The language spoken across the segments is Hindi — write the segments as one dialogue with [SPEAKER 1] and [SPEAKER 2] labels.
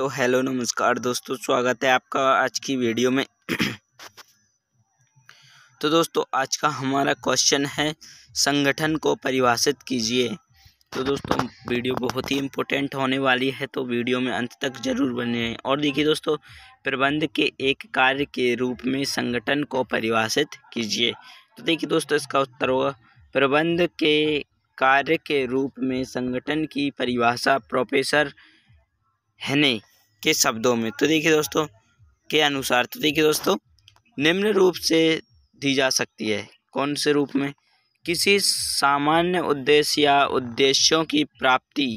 [SPEAKER 1] तो हेलो नमस्कार दोस्तों स्वागत है आपका आज की वीडियो में तो दोस्तों आज का हमारा क्वेश्चन है संगठन को परिभाषित कीजिए तो दोस्तों वीडियो बहुत ही इम्पोर्टेंट होने वाली है तो वीडियो में अंत तक जरूर बने रहें और देखिए दोस्तों प्रबंध के एक कार्य के रूप में संगठन को परिभाषित कीजिए तो देखिए दोस्तों इसका उत्तर होगा प्रबंध के कार्य के रूप में संगठन की परिभाषा प्रोफेसर हैने के शब्दों में तो देखिए दोस्तों के अनुसार तो देखिए दोस्तों निम्न रूप से दी जा सकती है कौन से रूप में किसी सामान्य उद्देश्य या उद्देश्यों की प्राप्ति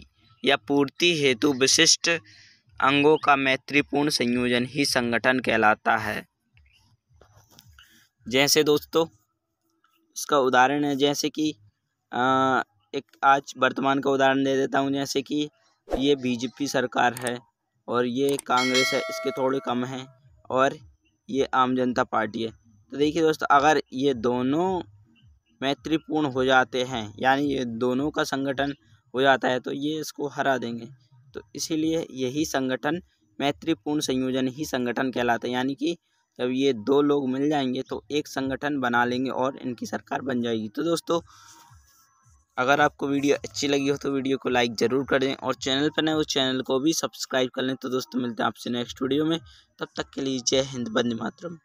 [SPEAKER 1] या पूर्ति हेतु विशिष्ट अंगों का मैत्रीपूर्ण संयोजन ही संगठन कहलाता है जैसे दोस्तों इसका उदाहरण है जैसे कि एक आज वर्तमान का उदाहरण दे देता हूँ जैसे कि ये बीजेपी सरकार है और ये कांग्रेस है इसके थोड़े कम हैं और ये आम जनता पार्टी है तो देखिए दोस्तों अगर ये दोनों मैत्रीपूर्ण हो जाते हैं यानी ये दोनों का संगठन हो जाता है तो ये इसको हरा देंगे तो इसीलिए यही संगठन मैत्रीपूर्ण संयोजन ही संगठन कहलाता है यानी कि जब ये दो लोग मिल जाएंगे तो एक संगठन बना लेंगे और इनकी सरकार बन जाएगी तो दोस्तों अगर आपको वीडियो अच्छी लगी हो तो वीडियो को लाइक ज़रूर कर दें और चैनल पर नए उस चैनल को भी सब्सक्राइब कर लें तो दोस्तों मिलते हैं आपसे नेक्स्ट वीडियो में तब तक के लिए जय हिंद बंद मातरम